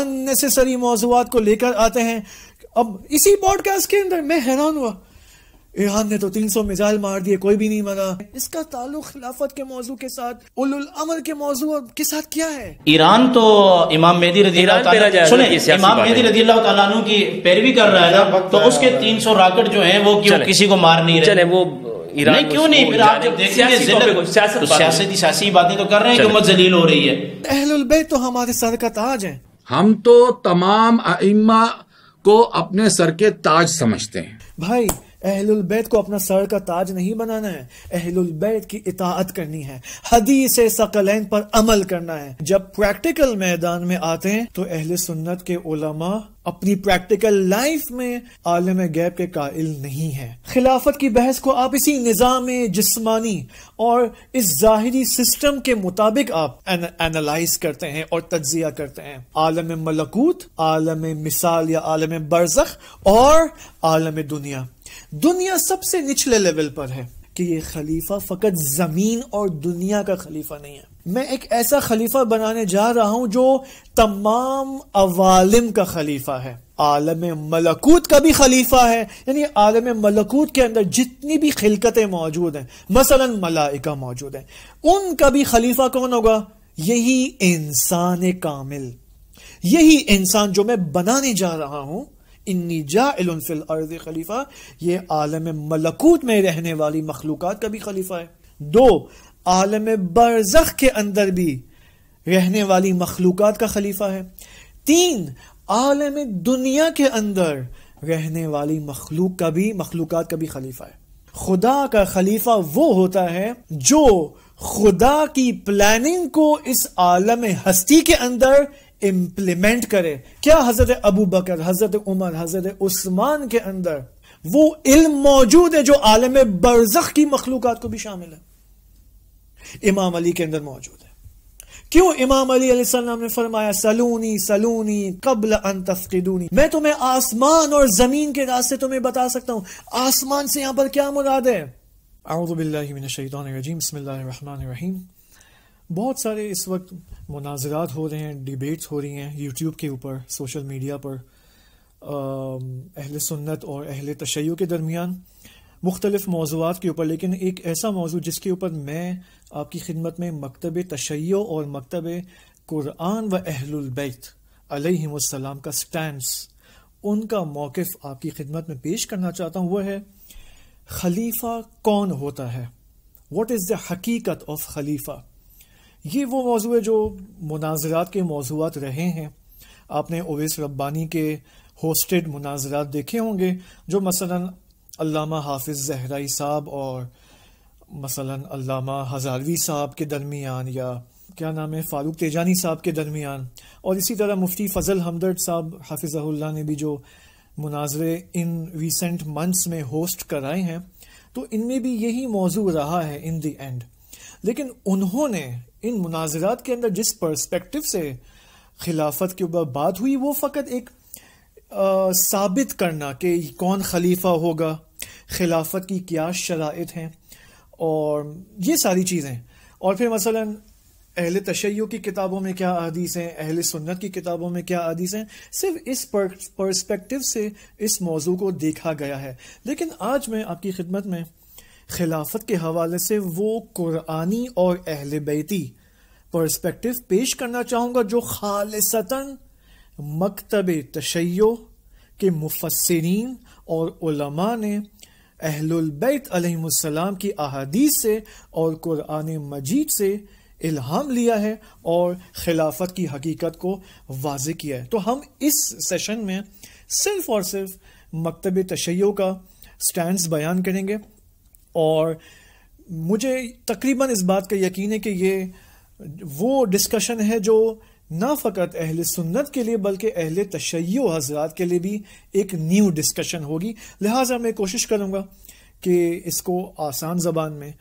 Unnecessary मौजूद को लेकर आते हैं अब इसी पॉडकास्ट के अंदर मैं हैरान हुआ ईरान ने तो 300 मिसाइल मार दिए कोई भी नहीं मना इसका ताल्लुक खिलाफत के मौजू के साथ उलुल अमर के मौजू के साथ क्या है ईरान तो इमाम मेहदी रजी सुने इमाम मेहदी रजी की पैरवी कर रहा है ना तो उसके 300 सौ रॉकेट जो है वो क्यों किसी को मार नहीं रहे वो ईरान क्यों नहीं फिर आप जब देखेंगे सियासत तो सियासी बातें तो कर रहे हैं कि उम्मत जलील हो रही है अहलुल बे तो हमारे सर का ताज है हम तो तमाम अइम्मा को अपने सर के ताज समझते हैं भाई अहलुलबैत को अपना सर का ताज नहीं बनाना है अहलुलबैत की इताअत करनी है हदीस सकलैन पर अमल करना है जब प्रैक्टिकल मैदान में आते हैं तो अहल सुन्नत के उलमा अपनी प्रैक्टिकल लाइफ में आलम गैब के कायल नहीं है खिलाफत की बहस को आप इसी निज़ाम जिस्मानी और इस जाहिरी सिस्टम के मुताबिक आप एनालाइज करते हैं और तजिया करते हैं आलम मलकूत आलम मिसाल या आलम बरजख और आलम दुनिया दुनिया सबसे निचले लेवल पर है कि ये खलीफा फकत जमीन और दुनिया का खलीफा नहीं है मैं एक ऐसा खलीफा बनाने जा रहा हूं जो तमाम अवालिम का खलीफा है आलम मलकूत का भी खलीफा है यानी आलम मलकूत के अंदर जितनी भी खिलकतें मौजूद हैं मसलन मलाइका मौजूद हैं उनका भी खलीफा कौन होगा यही इंसान कामिल यही इंसान जो मैं बनाने जा रहा हूं इन्नी जाइल फिल अर्ज खलीफा ये आलम मलकूत में रहने वाली मखलूक का भी खलीफा है दो आलम बरजख के अंदर भी रहने वाली मखलूक का खलीफा है तीन आलम दुनिया के अंदर रहने वाली मखलूक का भी मखलूक का भी खलीफा है खुदा का खलीफा वो होता है जो खुदा की प्लानिंग को इस आलम हस्ती के अंदर इम्प्लीमेंट करे क्या हजरत अबू बकर हजरत उमर हजरत उस्मान के अंदर वो इल्म मौजूद है जो आलम बरजख की मखलूक को भी शामिल है इमाम अली के अंदर मौजूद है क्यों इमाम अली सलाम ने फरमाया सलूनी सलूनी कबल अन तफकीदूनी मैं तुम्हें आसमान और जमीन के रास्ते तुम्हें बता सकता हूं आसमान से यहां पर क्या मुराद है आउदबिल्लाजीम बसमीम बहुत सारे इस वक्त मुनाजरात हो रहे हैं डिबेट्स हो रही हैं यूट्यूब के ऊपर सोशल मीडिया पर अहल सुन्नत और अहल तशैय के दरमियान मुख्तलिफ मौजूद के ऊपर लेकिन एक ऐसा मौजू जिसके ऊपर मैं आपकी खिदमत में मकतब तशैय और मकतब कुरान व अहलबैत अलैहिस्सलाम का स्टैंड उनका मौक़ आपकी खिदमत में पेश करना चाहता हूँ वह है खलीफा कौन होता है वॉट इज़ द हकीकत ऑफ खलीफा ये वो मौजू है जो मुनाजरात के मौजूद रहे हैं आपने ओवैस रब्बानी के होस्टेड मुनाजरात देखे होंगे जो मसलन अल्लामा हाफिज़ जहराई साहब और मसलन अल्लामा हजारवी साहब के दरमियान या क्या नाम है फारूक तेजानी साहब के दरमियान और इसी तरह मुफ्ती फजल हमदर्द साहब हाफिज ने भी जो मुनाजरे इन रिसेंट मंथ्स में होस्ट कराए हैं तो इनमें भी यही मौजू रहा है इन दी एंड लेकिन उन्होंने इन मुनाजरात के अंदर जिस पर्सपेक्टिव से खिलाफत के ऊपर बात हुई वो फ़कत एक आ, साबित करना कि कौन खलीफा होगा खिलाफत की क्या शराइत हैं और ये सारी चीज़ें और फिर मसला अहल तशैयों की किताबों में क्या अदीस हैं अहल सुन्नत की किताबों में क्या अदीस हैं सिर्फ इस पर्सपेक्टिव से इस मौजू को देखा गया है लेकिन आज मैं आपकी खिदमत में खिलाफत के हवाले से वो कुरानी और अहल बैती परस्पेक्टिव पेश करना चाहूँगा जो खालसता मकतब तशैय के मुफसरीन और उलमा ने अहलबैत अलैहिस्सलाम की अहादीस से और कुरान मजीद से इल्हाम लिया है और खिलाफत की हकीकत को वाज किया है तो हम इस सेशन में सिर्फ और सिर्फ मकतब तशैय का स्टैंड बयान करेंगे और मुझे तकरीबन इस बात का यकीन है कि ये वो डिस्कशन है जो ना फ़कत अहल सुन्नत के लिए बल्कि अहल तशै हजरात के लिए भी एक न्यू डिस्कशन होगी लिहाजा मैं कोशिश करूँगा कि इसको आसान ज़बान में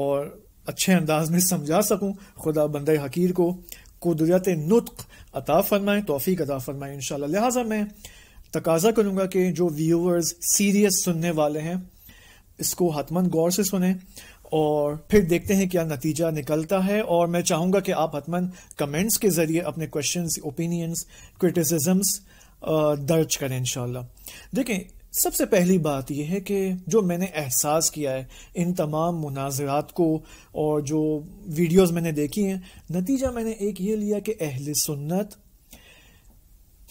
और अच्छे अंदाज में समझा सकूँ खुदा बंद हकीर को कुदरत नुतक अता फरमाएं तोफ़ी अता फ़रमाएं इन लिहाजा मैं तकाजा करूँगा कि जो व्यूवर्स सीरियस सुनने वाले हैं इसको हतमन गौर से सुने और फिर देखते हैं क्या नतीजा निकलता है और मैं चाहूंगा कि आप हतमन कमेंट्स के ज़रिए अपने क्वेश्चन ओपिनियंस क्रिटिसिजम्स दर्ज करें इन देखें सबसे पहली बात यह है कि जो मैंने एहसास किया है इन तमाम मुनाजरात को और जो वीडियोस मैंने देखी हैं नतीजा मैंने एक ये लिया कि अहल सुन्नत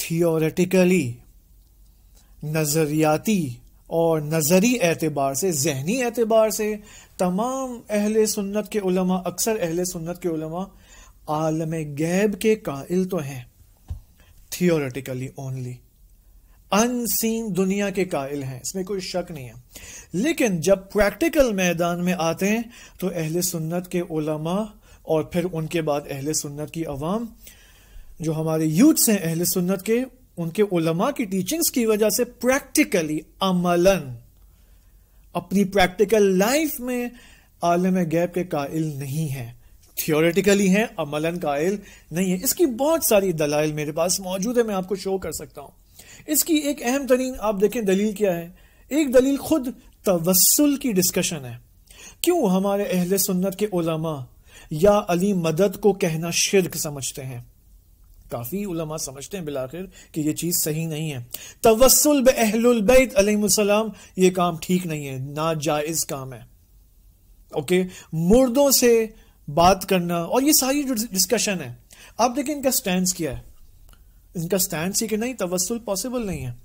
थियोरेटिकली नज़रियाती और नज़री एतबार से जहनी एतबार से तमाम अहल सुन्नत के उलमा अक्सर अहल सुन्नत के उलमा आलम गैब के कायल तो हैं थियोरेटिकली ओनली अनसीन दुनिया के कायल हैं इसमें कोई शक नहीं है लेकिन जब प्रैक्टिकल मैदान में आते हैं तो अहल सुन्नत के उलमा और फिर उनके बाद अहल सुन्नत की अवाम जो हमारे यूथ्स हैं अहल सुन्नत के उनके उलमा की टीचिंग्स की वजह से प्रैक्टिकली अमलन अपनी प्रैक्टिकल लाइफ में आलम गैब के कायल नहीं है थियोरेटिकली है अमलन कायल नहीं है इसकी बहुत सारी दलाइल मेरे पास मौजूद है मैं आपको शो कर सकता हूं इसकी एक अहम तरीन आप देखें दलील क्या है एक दलील खुद तवस्ल की डिस्कशन है क्यों हमारे अहल सुन्नत के उलमा या अली मदद को कहना शिरक समझते हैं काफ़ी उलमा समझते हैं बिलाखिर कि ये चीज़ सही नहीं है तवसल अहलबैत अलैहिस्सलाम ये काम ठीक नहीं है ना जायज काम है ओके मुर्दों से बात करना और ये सारी जो डिस्कशन है आप देखें इनका स्टैंड क्या है इनका स्टैंड ये कि नहीं तवसल पॉसिबल नहीं है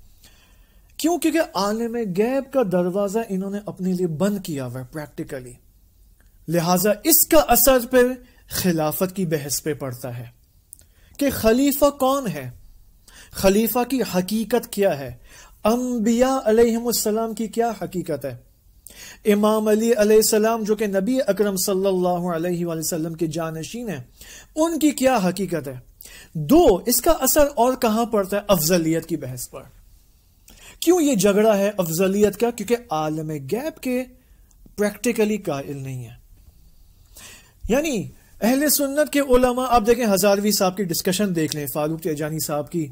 क्यों क्योंकि आलम गैब का दरवाज़ा इन्होंने अपने लिए बंद किया हुआ है प्रैक्टिकली लिहाजा इसका असर पर खिलाफत की बहस पे पड़ता है कि खलीफा कौन है खलीफा की हकीकत क्या है अम्बिया अलैहिस्सलाम की क्या हकीकत है इमाम अली अलैहिस्सलाम जो कि नबी अकरम सल्लल्लाहु अलैहि वसल्लम के जानशीन हैं उनकी क्या हकीकत है दो इसका असर और कहां पड़ता है अफजलियत की बहस पर क्यों ये झगड़ा है अफजलियत का क्योंकि आलम गैप के प्रैक्टिकली कायल नहीं है यानी अहल सुन्नत के उलमा आप देखें हजारवी साहब की डिस्कशन देख लें फारूक तेजानी साहब की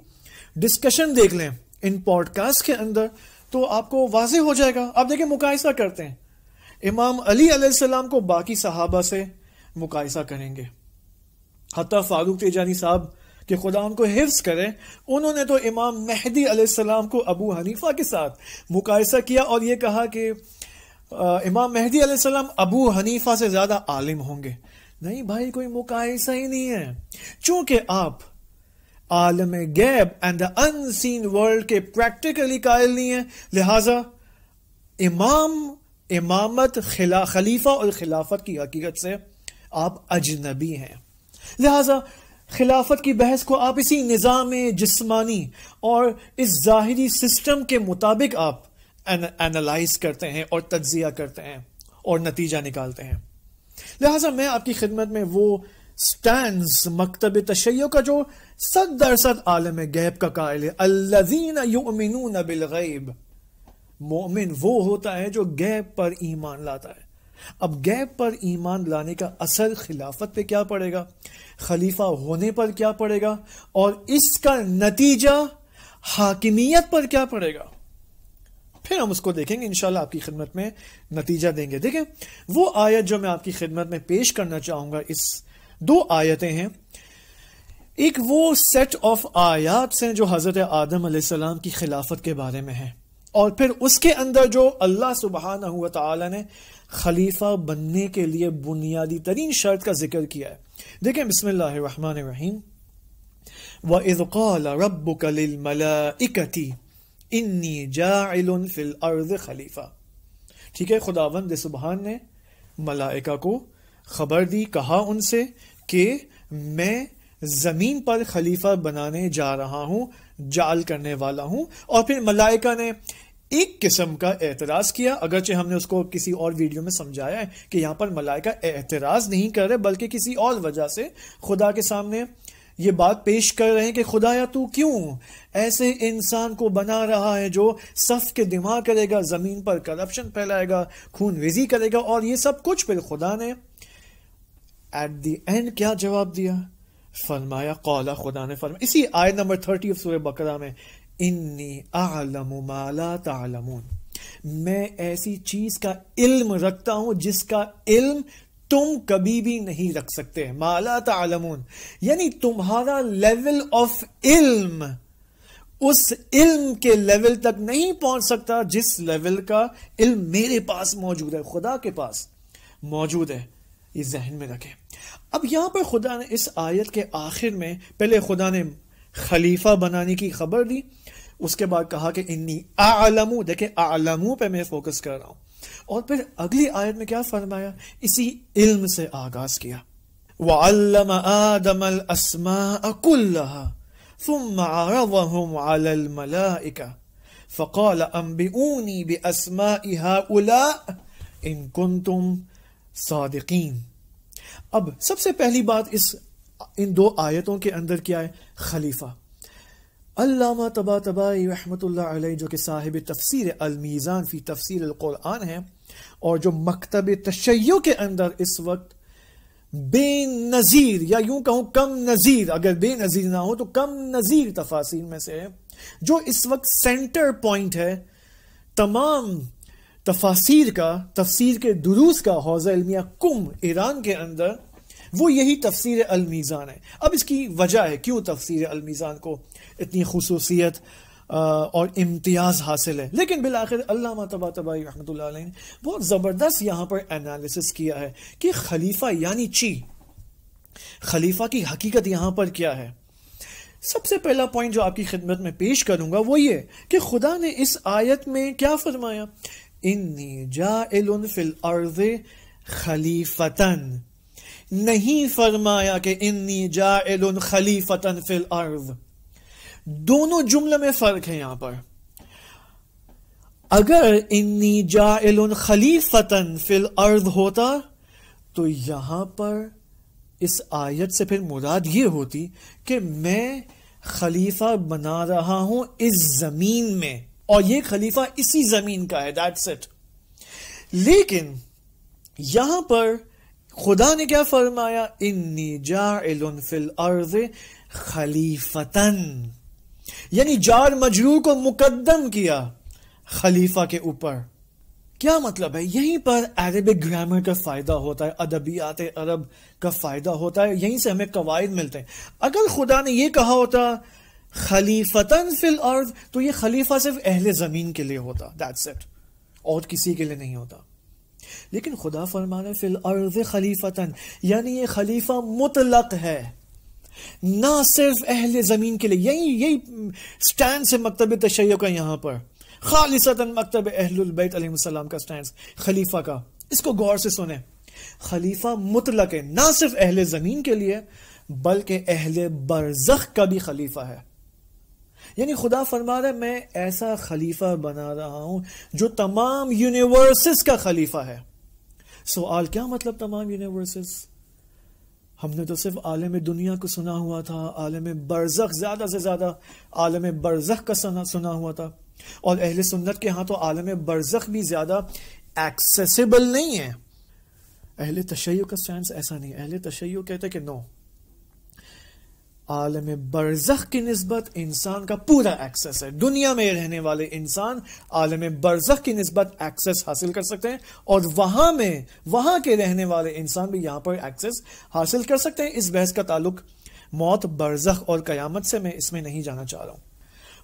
डिस्कशन देख लें इन पॉडकास्ट के अंदर तो आपको वाज हो जाएगा आप देखें मुकायसा करते हैं इमाम अली अलैहिस्सलाम को बाकी सहाबा से मुकायसा करेंगे हती फारूक तेजानी साहब कि खुदा उनको हिफ्स करें उन्होंने तो इमाम मेहदी अलैहिस्सलाम को अबू हनीफा के साथ मुकायसा किया और ये कहा कि आ, इमाम मेहदी अलैहिस्सलाम अबू हनीफा से ज़्यादा आलिम होंगे नहीं भाई कोई मौका ऐसा ही नहीं है चूंकि आप आलम गैब एंड द अनसीन वर्ल्ड के प्रैक्टिकली कायल नहीं है लिहाजा इमाम इमामत खिला खलीफा और खिलाफत की हकीकत से आप अजनबी हैं लिहाजा खिलाफत की बहस को आप इसी निज़ाम जिस्मानी और इस ज़ाहरी सिस्टम के मुताबिक आप एनालाइज करते हैं और तज्जिया करते हैं और नतीजा निकालते हैं लिहाजा मैं आपकी खिदमत में वो स्टैंड मकतब तशैय का जो सद दरसद आलम गैब का कायल है अल्लाजीन बिल गैब मोमिन वो होता है जो गैब पर ईमान लाता है अब गैब पर ईमान लाने का असर खिलाफत पे क्या पड़ेगा खलीफा होने पर क्या पड़ेगा और इसका नतीजा हाकिमियत पर क्या पड़ेगा फिर हम उसको देखेंगे इनशाला आपकी खिदमत में नतीजा देंगे देखें वो आयत जो मैं आपकी खिदमत में पेश करना चाहूंगा इस दो आयतें हैं एक वो सेट ऑफ आयात हैं जो हज़रत आदम सलाम की खिलाफत के बारे में है और फिर उसके अंदर जो अल्लाह सुबहाना हुआ तला ने खलीफा बनने के लिए बुनियादी तरीन शर्त का जिक्र किया है देखें बिस्मिल्लाह रहीम व इज़ रब्बुका लिल मलाइकती इन्नी जाइल फिल अर्द खलीफा ठीक है खुदावंद सुबहान ने मलाइका को खबर दी कहा उनसे कि मैं ज़मीन पर खलीफा बनाने जा रहा हूं जाल करने वाला हूं और फिर मलाइका ने एक किस्म का एतराज़ किया अगरचे हमने उसको किसी और वीडियो में समझाया है कि यहां पर मलाइका एतराज़ नहीं कर रहे बल्कि किसी और वजह से खुदा के सामने ये बात पेश कर रहे हैं कि खुदाया तू क्यों ऐसे इंसान को बना रहा है जो सफ के दिमाग करेगा ज़मीन पर करप्शन फैलाएगा खून रेजी करेगा और ये सब कुछ फिर खुदा ने एट द एंड क्या जवाब दिया फरमाया कौला खुदा ने फरमाया इसी आय नंबर थर्टी ऑफ सूर्य बकरा में इन्नी आलम माला तालमून मैं ऐसी चीज का इल्म रखता हूं जिसका इल्म तुम कभी भी नहीं रख सकते माला तालमून यानी तुम्हारा लेवल ऑफ इल्म उस इल्म के लेवल तक नहीं पहुंच सकता जिस लेवल का इल्म मेरे पास मौजूद है खुदा के पास मौजूद है ये जहन में रखें अब यहां पर खुदा ने इस आयत के आखिर में पहले खुदा ने खलीफा बनाने की खबर दी उसके बाद कहा कि इन्नी आलमू देखे आलमू पे मैं फोकस कर रहा हूं और फिर अगली आयत में क्या फरमाया इसी इल्म से आगाज किया वल्लम आदम असमा अकुल्लहा ثم عرضهم على الملائكة فقال أنبئوني بأسماء هؤلاء إن كنتم صادقين अब सबसे पहली बात इस इन दो आयतों के अंदर क्या है खलीफा अल्लामा तबा तबाई रहमत जो कि साहिब तफसर अलमीज़ान फ़ी तफसर क़ुरान है और जो मकतब तशैयों के अंदर इस वक्त बेनज़ीर या यूं कहूं कम नज़ीर अगर बेनज़ीर ना हो तो कम नज़ीर तफासिर में से है जो इस वक्त सेंटर पॉइंट है तमाम तफासिर का तफसीर के दुरूस का हौज़ अलमिया कुम ईरान के अंदर वो यही तफसीर अलमीज़ान है अब इसकी वजह है क्यों तफसीर अलमीज़ान को इतनी खसूसियत और इम्तियाज़ हासिल है लेकिन बिलाखिर अल्लाह तबा तबाई रहमत ने बहुत ज़बरदस्त यहाँ पर एनालिसिस किया है कि खलीफा यानी ची खलीफा की हकीकत यहाँ पर क्या है सबसे पहला पॉइंट जो आपकी खिदमत में पेश करूंगा वो ये कि खुदा ने इस आयत में क्या फरमाया फिल अर्ज खलीफतन नहीं फरमाया कि इन्नी जा खलीफतन फिल अर्ज़ दोनों जुमले में फर्क है यहां पर अगर इन्नी जा खलीफतन फिल अर्द होता तो यहां पर इस आयत से फिर मुराद ये होती कि मैं खलीफा बना रहा हूं इस जमीन में और ये खलीफा इसी जमीन का है दैट्स इट लेकिन यहां पर खुदा ने क्या फरमाया इन्नी जा फिल अर्ज खलीफतन यानी जार मजरू को मुकदम किया खलीफा के ऊपर क्या मतलब है यहीं पर अरबिक ग्रामर का फ़ायदा होता है अदबियात अरब का फ़ायदा होता है यहीं से हमें कवायद मिलते हैं अगर खुदा ने यह कहा होता खलीफतन फिल अर्थ तो ये खलीफा सिर्फ अहल ज़मीन के लिए होता दैट्स इट और किसी के लिए नहीं होता लेकिन खुदा फरमान फिल अर्ज खलीफतन यानी ये खलीफा मुतलक है ना सिर्फ अहल ज़मीन के लिए यही यही स्टैंड है मकतब तशै का यहां पर खालिशत मकतब अहलबैतम का स्टैंड खलीफा का इसको गौर से सुने खलीफा मुतलक है ना सिर्फ अहल ज़मीन के लिए बल्कि अहल बरजख का भी खलीफा है यानी खुदा फरमा रहा है मैं ऐसा खलीफा बना रहा हूं जो तमाम यूनिवर्सिस का खलीफा है सवाल क्या मतलब तमाम यूनिवर्सिस हमने तो सिर्फ आलम दुनिया को सुना हुआ था आलम बरजख ज़्यादा से ज़्यादा आलम बरजख का सुना सुना हुआ था और अहल सुन्नत के यहाँ तो आलम बरजख भी ज़्यादा एक्सेसिबल नहीं है अहल तशैय का स्टैंड ऐसा नहीं है अहल तशैय कहते कि नो आलम बरजख की नस्बत इंसान का पूरा एक्सेस है दुनिया में रहने वाले इंसान आलम बरजख की नस्बत एक्सेस हासिल कर सकते हैं और वहां में वहां के रहने वाले इंसान भी यहां पर एक्सेस हासिल कर सकते हैं इस बहस का ताल्लुक मौत बरजख और कयामत से मैं इसमें नहीं जाना चाह रहा हूं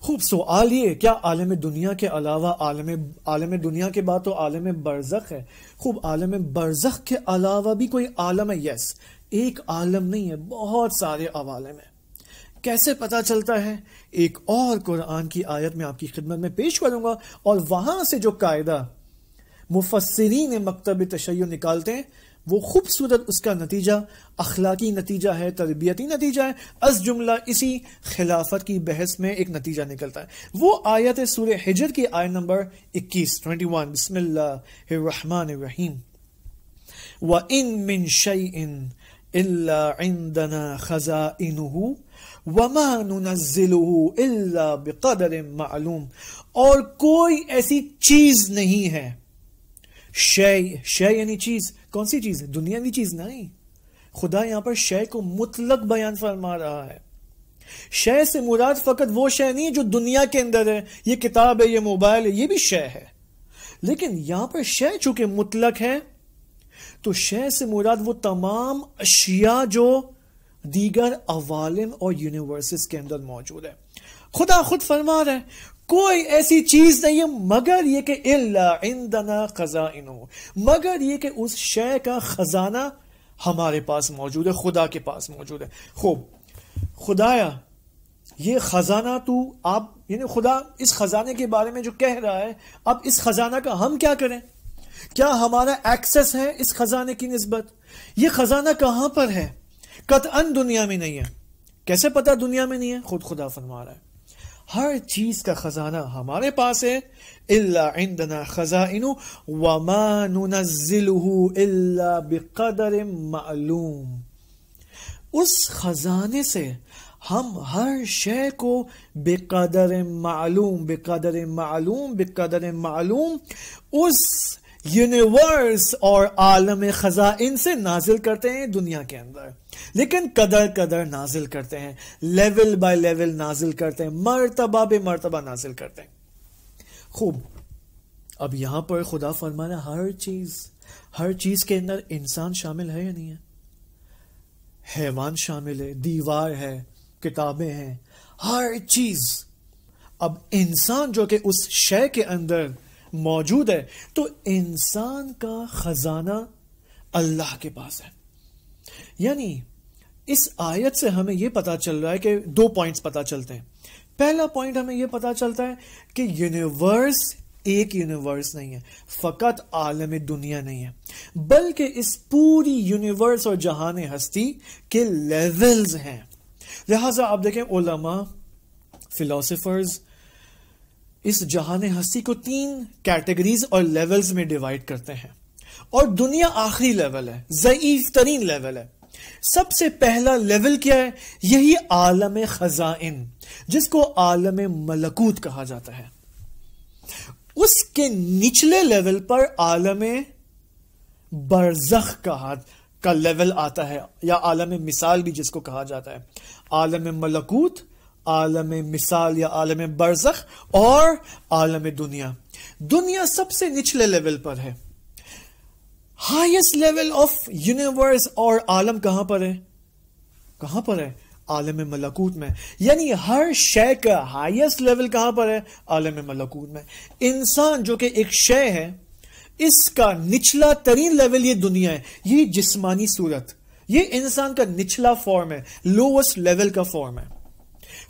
खूब सवाल ये क्या आलम दुनिया के अलावा आलम आलम दुनिया के बाद तो आलम बरजख है खूब आलम बरजख के अलावा भी कोई आलम है यस एक आलम नहीं है बहुत सारे आवालम है कैसे पता चलता है एक और कुरान की आयत में आपकी खिदमत में पेश करूंगा और वहां से जो कायदा मुफसरीन मकतब तशै निकालते हैं वो खूबसूरत उसका नतीजा अखलाकी नतीजा है तरबियती नतीजा है अस जुमला इसी खिलाफत की बहस में एक नतीजा निकलता है वो आयत है सूर्य हिजर की आय नंबर 21 21 रहीम व इन मिन शैइन इल्ला इंदना खजाइनुहु वमा नुनज़िलहु इल्ला बिकदर मालूम और कोई ऐसी चीज नहीं है शय शय यानी चीज कौन सी चीज दुनियावी चीज नहीं खुदा यहां पर शय को मुतलक बयान फरमा रहा है शय से मुराद फकत वो शय नहीं है जो दुनिया के अंदर है ये किताब है ये मोबाइल है ये भी शय है लेकिन यहां पर शय चूंकि मुतलक है तो शय से मुराद वो तमाम अशिया जो दीगर अवालिम और यूनिवर्सिस के अंदर मौजूद है खुदा खुद फरमा रहे है कोई ऐसी चीज नहीं है मगर ये कि इंदना खजा मगर ये कि उस शय का खजाना हमारे पास मौजूद है खुदा के पास मौजूद है खूब खुदाया ये खजाना तू आप यानी खुदा इस खजाने के बारे में जो कह रहा है अब इस खजाना का हम क्या करें क्या हमारा एक्सेस है इस खजाने की नस्बत ये खजाना कहां पर है कतअन दुनिया में नहीं है कैसे पता दुनिया में नहीं है खुद खुदा फरमा रहा है हर चीज का खजाना हमारे पास है इल्ला इंदना खजाइनु वमा इल्ला बिकदर मालूम उस खजाने से हम हर शे को बेकदर मालूम बेकदर मालूम बेकदर मालूम उस यूनिवर्स और आलम खजा इनसे नाजिल करते हैं दुनिया के अंदर लेकिन कदर कदर नाजिल करते हैं लेवल बाय लेवल नाजिल करते हैं मरतबा बे मरतबा नाजिल करते हैं खूब अब यहां पर खुदा फरमाना हर चीज हर चीज के अंदर इंसान शामिल है या नहीं है हैवान शामिल है दीवार है किताबें हैं हर चीज अब इंसान जो कि उस शय के अंदर मौजूद है तो इंसान का खजाना अल्लाह के पास है यानी इस आयत से हमें यह पता चल रहा है कि दो पॉइंट्स पता चलते हैं पहला पॉइंट हमें यह पता चलता है कि यूनिवर्स एक यूनिवर्स नहीं है फकत आलम दुनिया नहीं है बल्कि इस पूरी यूनिवर्स और जहान हस्ती के लेवल्स हैं लिहाजा आप देखें ओलमा फिलोसफर्स इस जहान हस्ती को तीन कैटेगरीज और लेवल्स में डिवाइड करते हैं और दुनिया आखिरी लेवल है जयीफ तरीन लेवल है सबसे पहला लेवल क्या है यही आलम खजाइन जिसको आलम मलकूत कहा जाता है उसके निचले लेवल पर आलम बरजख कहा का लेवल आता है या आलम मिसाल भी जिसको कहा जाता है आलम मलकूत आलम मिसाल या आलम बरजख और आलम दुनिया दुनिया सबसे निचले लेवल पर है हाइस्ट लेवल ऑफ यूनिवर्स और आलम कहां पर है कहां पर है आलम मलकूत में यानी हर शय का हाइस्ट लेवल कहां पर है आलम मलकूत में इंसान जो कि एक शय है इसका निचला तरीन लेवल ये दुनिया है ये जिस्मानी सूरत ये इंसान का निचला फॉर्म है लोवेस्ट लेवल का फॉर्म है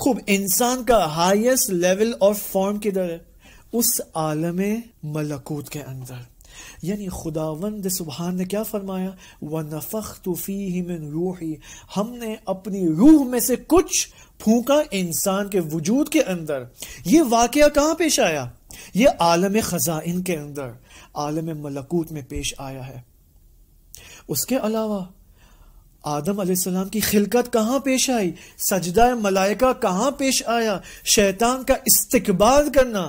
खूब इंसान का हाईएस्ट लेवल और फॉर्म किधर है उस आलम मलकूत के अंदर यानी खुदावंद सुबहान ने क्या फरमाया व नफ़ख तोफ़ी मिन रूही हमने अपनी रूह में से कुछ फूका इंसान के वजूद के अंदर ये वाकया कहाँ पेश आया ये आलम ख़जाइन के अंदर आलम मलकूत में पेश आया है उसके अलावा आदम अलैहिस्सलाम की खिलकत कहाँ पेश आई सजदा मलाइका कहाँ पेश आया शैतान का इस्तकबाल करना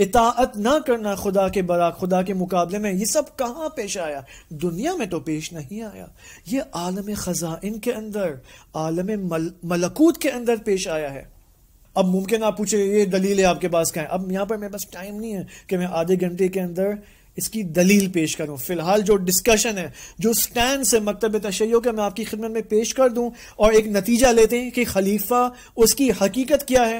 इताअत ना करना खुदा के बरा खुदा के मुकाबले में ये सब कहाँ पेश आया दुनिया में तो पेश नहीं आया ये आलम ख़जाइन के अंदर आलम मल, मलकूत के अंदर पेश आया है अब मुमकिन आप पूछे ये दलील है आपके पास क्या है अब यहाँ पर मेरे पास टाइम नहीं है कि मैं आधे घंटे के अंदर इसकी दलील पेश करूं फिलहाल जो डिस्कशन है जो स्टैंड है मकतब तशैयों के मैं आपकी खिदमत में पेश कर दूं और एक नतीजा लेते हैं कि खलीफा उसकी हकीकत क्या है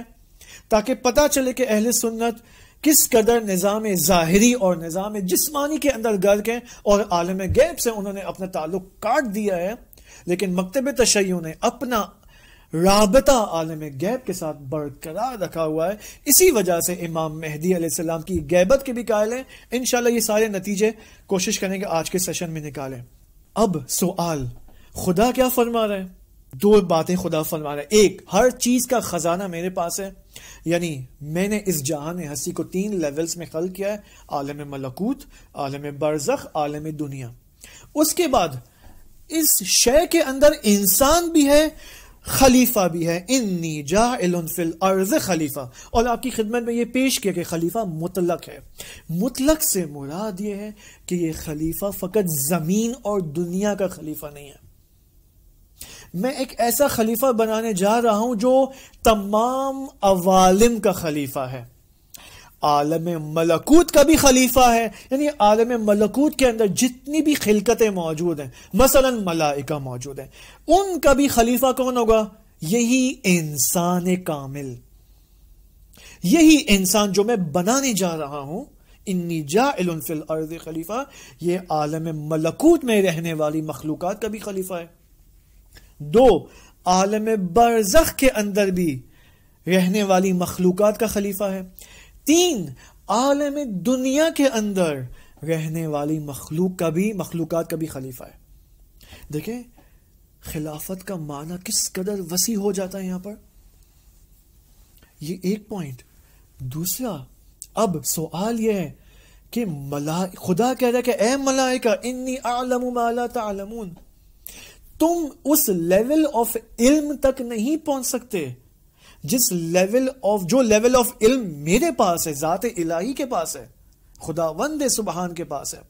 ताकि पता चले कि अहल सुन्नत किस कदर निज़ाम ज़ाहरी और निज़ाम जिसमानी के अंदर गर्क हैं और आलम गैब से उन्होंने अपना ताल्लुक काट दिया है लेकिन मकतब तशैयों ने अपना राबता आलम गैब के साथ बरकरार रखा हुआ है इसी वजह से इमाम मेहदी आसमाम की गैबत के भी कायल हैं इन ये सारे नतीजे कोशिश करेंगे आज के सेशन में निकालें अब सवाल खुदा क्या फरमा रहे हैं दो बातें खुदा फरमा रहे हैं एक हर चीज का खजाना मेरे पास है यानी मैंने इस जहान हंसी को तीन लेवल्स में खल किया है आलम मलकूत आलम बरजख आलम दुनिया उसके बाद इस शय के अंदर इंसान भी है खलीफा भी है इन्नी फिल अर्ज खलीफा और आपकी खिदमत में ये पेश किया कि खलीफा मुतलक है मुतलक से मुराद ये है कि ये खलीफा फ़कत ज़मीन और दुनिया का खलीफा नहीं है मैं एक ऐसा खलीफा बनाने जा रहा हूं जो तमाम अवालिम का खलीफा है आलम मलकूत का भी खलीफा है यानी आलम मलकूत के अंदर जितनी भी खिलकतें मौजूद हैं मसलन मलाइका मौजूद हैं उनका भी खलीफा कौन होगा यही इंसान कामिल यही इंसान जो मैं बनाने जा रहा हूं इन्नी जाफिल अर्ज खलीफा ये आलम मलकूत में रहने वाली मखलूक का भी खलीफा है दो आलम बरजख के अंदर भी रहने वाली मखलूक का खलीफा है तीन आलम दुनिया के अंदर रहने वाली मखलूक का भी मखलूक का भी खलीफा है देखें खिलाफत का माना किस कदर वसी हो जाता है यहां पर ये एक पॉइंट दूसरा अब सवाल यह है कि मला खुदा कह रहा है कि ए मलाइका इन्नी आलम माला तालमून तुम उस लेवल ऑफ इल्म तक नहीं पहुंच सकते जिस लेवल ऑफ जो लेवल ऑफ इल्म मेरे पास है ज़ात इलाही के पास है वंद सुबहान के पास है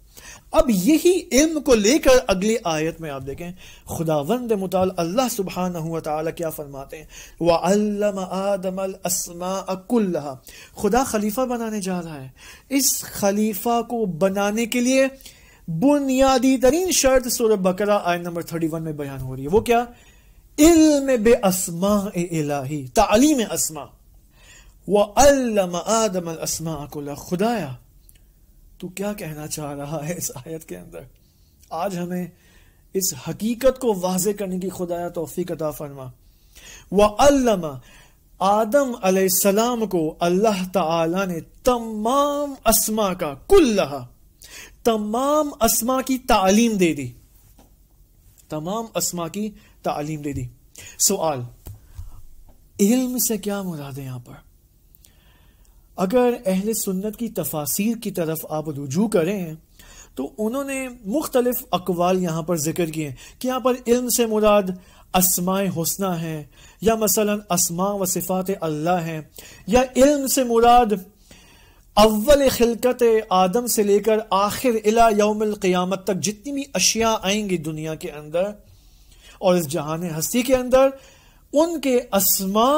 अब यही इल्म को लेकर अगली आयत में आप देखें खुदावंद मुताल अल्लाह सुबहान ताला क्या फरमाते हैं वह अल्लाम आदम असमा अकुल्ला खुदा खलीफा बनाने जा रहा है इस खलीफा को बनाने के लिए बुनियादी तरीन शर्त सूर बकरा आयत नंबर थर्टी वन में बयान हो रही है वो क्या इल्म बे असमा इलाही तालीम असमा व अल्लम आदम असमा खुदाया तो क्या कहना चाह रहा है इस आयत के अंदर आज हमें इस हकीकत को वाज करने की खुदाया तोफ़ी अता फरमा व अल्लम आदम अलैहिस्सलाम को अल्लाह ताला ने तमाम असमा का कुल्लहा तमाम असमा की तालीम दे दी तमाम असमा की तालीम दे दी सवाल इल्म से क्या मुराद है यहां पर अगर अहल सुन्नत की तफासिर की तरफ आप रुजू करें तो उन्होंने मुख्तलिफ अकवाल यहां पर जिक्र किए कि यहां पर इल्म से मुराद असमाय हौसना है या मसलन असमा व सिफ़ात अल्लाह है या इल्म से मुराद अव्वल खिलकत आदम से लेकर आखिर इला यौम क़ियामत तक जितनी भी अशिया आएंगी दुनिया के अंदर और इस जहान हस्ती के अंदर उनके असमा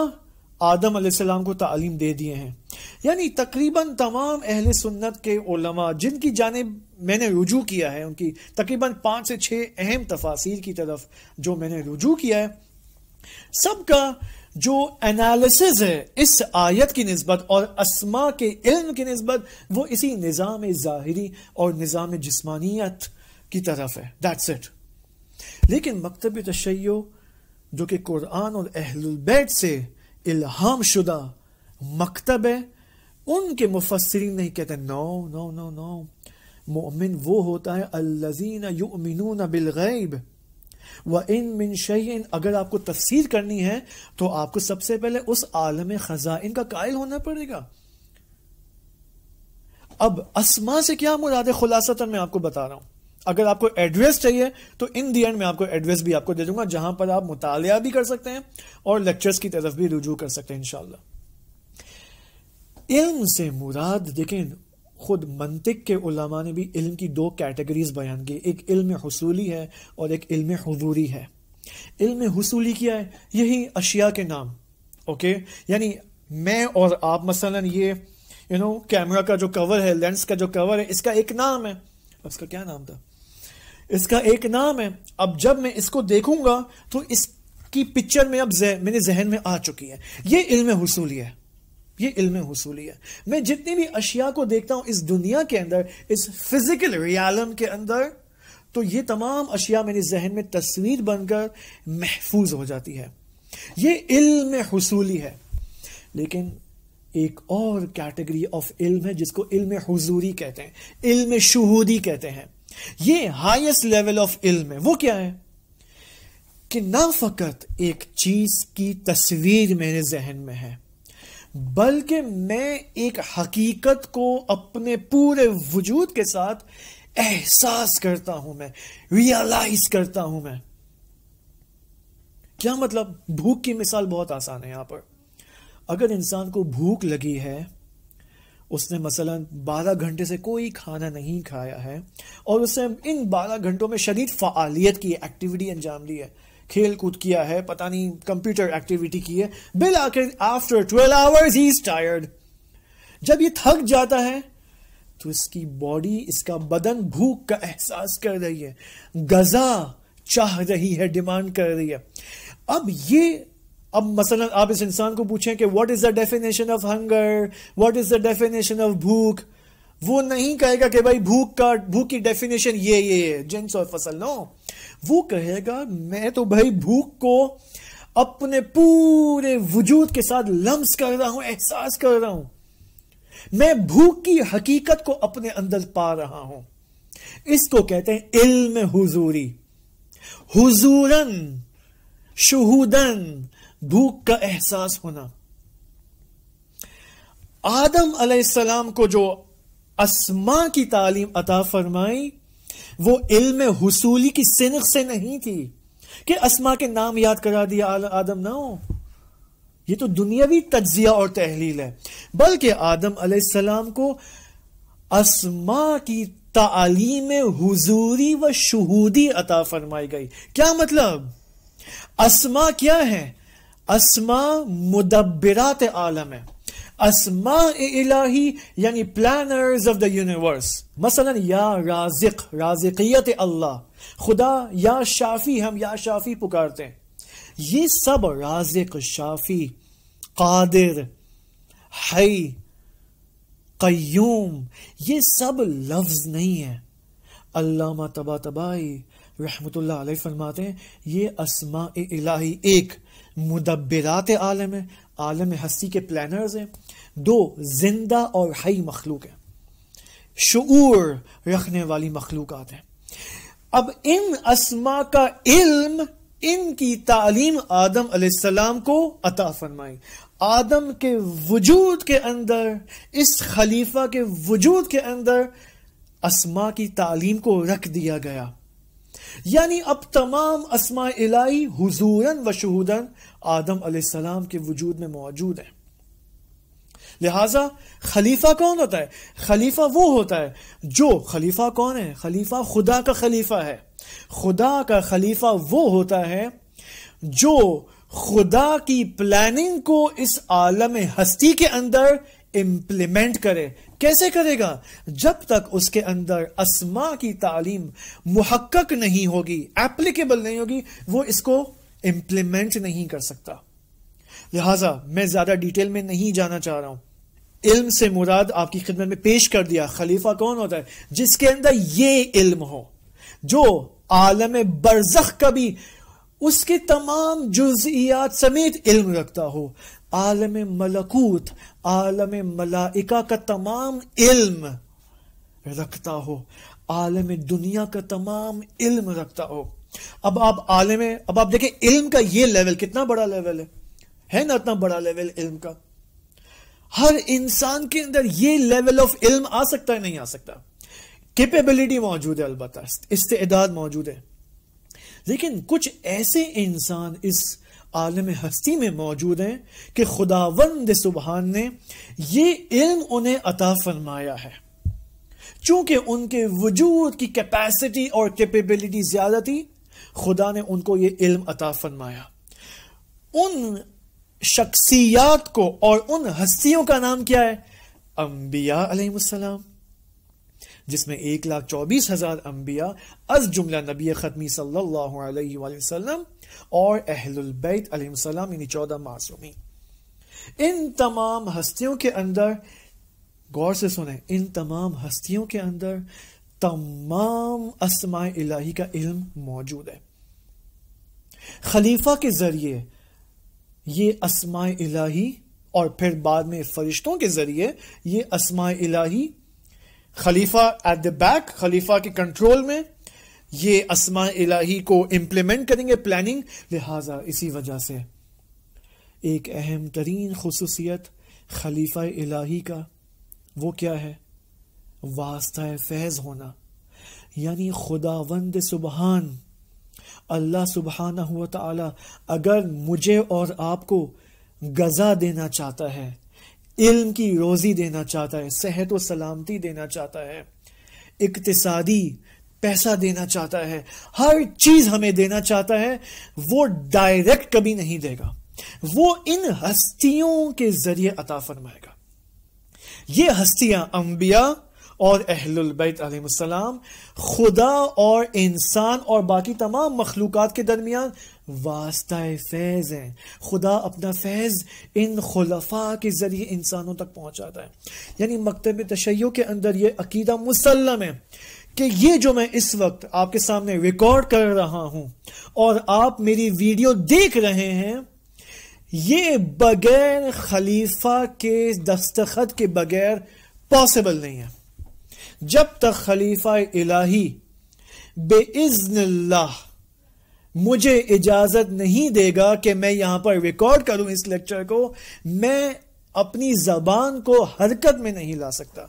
आदम आसमाम को तालीम दे दिए हैं यानी तकरीबन तमाम अहल सुन्नत के ओलमा जिनकी जानब मैंने रुजू किया है उनकी तकरीबन पांच से छह अहम तफासिर की तरफ जो मैंने रुजू किया है सबका जो एनालिसिस है इस आयत की नस्बत और असमा के इल्म की नस्बत वो इसी निज़ाम ज़ाहरी और निज़ाम जिसमानियत की तरफ है दैट्स इट लेकिन मकतब तशै जो कि कुरान और अहलबैत से इल्हाम शुदा मकतब है उनके मुफसरीन नहीं कहते नो नो नो नो मोमिन वो होता है अल्लजीन युमिनून बिलगैब व इन मिन शहीन अगर आपको तफसीर करनी है तो आपको सबसे पहले उस आलम खजाइन का कायल होना पड़ेगा अब असमा से क्या मुराद खुलासतन मैं आपको बता रहा हूं अगर आपको एड्रेस चाहिए तो इन दी एंड मैं आपको एड्रेस भी आपको दे दूंगा जहां पर आप मुताया भी कर सकते हैं और लेक्चर्स की तरफ भी रुजू कर सकते हैं इनशाला इल्म से मुराद देखें खुद मंतिक के उलमा ने भी इल्म की दो कैटेगरीज बयान की एक इल्म हसूली है और एक इल्म हजूरी है इल्म हसूली क्या है यही अशिया के नाम ओके यानी मैं और आप मसलन ये यू नो कैमरा का जो कवर है लेंस का जो कवर है इसका एक नाम है उसका क्या नाम था इसका एक नाम है अब जब मैं इसको देखूंगा तो इसकी पिक्चर में अब जह, मेरे जहन में आ चुकी है ये इल्म हसूली है ये इल्म हसूली है मैं जितनी भी अशिया को देखता हूं इस दुनिया के अंदर इस फिजिकल रियालम के अंदर तो ये तमाम अशिया मेरे जहन में तस्वीर बनकर महफूज हो जाती है ये इल्म हसूली है लेकिन एक और कैटेगरी ऑफ इल्म है जिसको इल्म हजूरी कहते हैं इल्म शहूदी कहते हैं ये हाईएस्ट लेवल ऑफ इल्म है वो क्या है कि ना फकत एक चीज की तस्वीर मेरे जहन में है बल्कि मैं एक हकीकत को अपने पूरे वजूद के साथ एहसास करता हूं मैं रियलाइज करता हूं मैं क्या मतलब भूख की मिसाल बहुत आसान है यहां पर अगर इंसान को भूख लगी है उसने मसलन 12 घंटे से कोई खाना नहीं खाया है और उसने इन 12 घंटों में शदीद फ़ालियत की एक्टिविटी अंजाम दी है खेल कूद किया है पता नहीं कंप्यूटर एक्टिविटी की है बिल आखिर after twelve hours he is tired जब ये थक जाता है तो इसकी बॉडी इसका बदन भूख का एहसास कर रही है गजा चाह रही है डिमांड कर रही है अब ये अब मसलन आप इस इंसान को पूछें कि what is the definition of hunger what is the definition of भूख वो नहीं कहेगा कि भाई भूख का भूख की डेफिनेशन ये ये है जेंट्स और फसल नो वो कहेगा मैं तो भाई भूख को अपने पूरे वजूद के साथ लम्स कर रहा हूं एहसास कर रहा हूं मैं भूख की हकीकत को अपने अंदर पा रहा हूं इसको कहते हैं इल्म हुजूरी हुजूरन शहूदन भूख का एहसास होना आदम अलैहिस्सलाम को जो असमा की तालीम अता फरमाई वो इल्म हसूली की सिनख से नहीं थी कि असमा के नाम याद करा दिया आदम ना हो ये तो दुनियावी तजिया और तहलील है बल्कि आदम अलैहिस्सलाम को असमा की तालीम हुजूरी व शहूदी अता फरमाई गई क्या मतलब असमा क्या है असमा मुदबरात आलम है असमा इलाही यानी प्लानर्स ऑफ द यूनिवर्स मसलन या राजिक राजिकियत अल्लाह खुदा या शाफी हम या शाफी पुकारते हैं ये सब राजिक शाफी कादिर हई कयूम ये सब लफ्ज नहीं है अल्लामा तबा तबाई रहमतुल्लाह फरमाते हैं ये असमा इलाही एक मुदबरात आलम है आलम हस्ती के प्लानर्स हैं दो जिंदा और हई मखलूक है शूर रखने वाली मखलूक हैं अब इन असमा का इल्म इनकी तालीम आदम अलैहिस्सलाम को अता फरमाई आदम के वजूद के अंदर इस खलीफा के वजूद के अंदर असमा की तालीम को रख दिया गया यानी अब तमाम असमा इलाई हजूरन व शहूदन आदम सलाम के वजूद में मौजूद है लिहाजा खलीफा कौन होता है खलीफा वो होता है जो खलीफा कौन है खलीफा खुदा का खलीफा है खुदा का खलीफा वो होता है जो खुदा की प्लानिंग को इस आलम हस्ती के अंदर इम्प्लीमेंट करे कैसे करेगा जब तक उसके अंदर असमा की तालीम मुहक्क नहीं होगी एप्लीकेबल नहीं होगी वो इसको इम्प्लीमेंट नहीं कर सकता लिहाजा मैं ज्यादा डिटेल में नहीं जाना चाह रहा हूं इल्म से मुराद आपकी खिदमत में पेश कर दिया खलीफा कौन होता है जिसके अंदर ये इल्म हो जो आलम बरजख का भी उसके तमाम जुजियात समेत इल्म रखता हो आलम मलकूत आलम मलाइका का तमाम इल्म रखता हो आलम दुनिया का तमाम इल्म रखता हो अब आप आलम अब आप देखें इल्म का ये लेवल कितना बड़ा लेवल है है ना इतना बड़ा लेवल इल्म का हर इंसान के अंदर ये लेवल ऑफ इल्म आ सकता है नहीं आ सकता केपेबिलिटी मौजूद है अलबत् इस्तेदाद मौजूद है लेकिन कुछ ऐसे इंसान इस आलम हस्ती में मौजूद हैं कि खुदावंद सुबहान ने यह इल्म उन्हें अता फरमाया है चूंकि उनके वजूद की कैपेसिटी और कैपेबिलिटी ज्यादा थी खुदा ने उनको ये इल्म अता फरमाया उन शख्सियात को और उन हस्तियों का नाम क्या है अंबिया अलैहिस्सलाम जिसमें एक लाख चौबीस हजार अंबिया अज जुमला नबी खतमी सल्लल्लाहु अलैहि वसल्लम और अहलुल बैत अलैहिस्सलाम इन चौदह मासूमी इन तमाम हस्तियों के अंदर गौर से सुने इन तमाम हस्तियों के अंदर तमाम असमाय इलाही का इल्म मौजूद है खलीफा के जरिए ये असमाय इलाही और फिर बाद में फरिश्तों के जरिए ये असमाय इलाही खलीफा एट द बैक खलीफा के कंट्रोल में ये असमा इलाही को इम्प्लीमेंट करेंगे प्लानिंग लिहाजा इसी वजह से एक अहम तरीन खसूसियत खलीफा इलाही का वो क्या है वास्ता फैज होना यानी खुदावंद सुबहान अल्लाह सुबहाना हुआ था अगर मुझे और आपको गज़ा देना चाहता है इल्म की रोज़ी देना चाहता है सेहत व सलामती देना चाहता है इकतसादी पैसा देना चाहता है हर चीज हमें देना चाहता है वो डायरेक्ट कभी नहीं देगा वो इन हस्तियों के जरिए अता फरमाएगा ये हस्तियां अंबिया और अहलबैत आलम खुदा और इंसान और बाकी तमाम मखलूक के दरमियान वास्ता फैज़ हैं खुदा अपना फैज़ इन खुलफा के ज़रिए इंसानों तक पहुंचाता है यानी मकतब तशैयों के अंदर ये अकीदा मुसलम है कि ये जो मैं इस वक्त आपके सामने रिकॉर्ड कर रहा हूं और आप मेरी वीडियो देख रहे हैं ये बगैर खलीफा के दस्तखत के बगैर पॉसिबल नहीं है जब तक खलीफा इलाही बेइज्न मुझे इजाजत नहीं देगा कि मैं यहां पर रिकॉर्ड करूं इस लेक्चर को मैं अपनी जबान को हरकत में नहीं ला सकता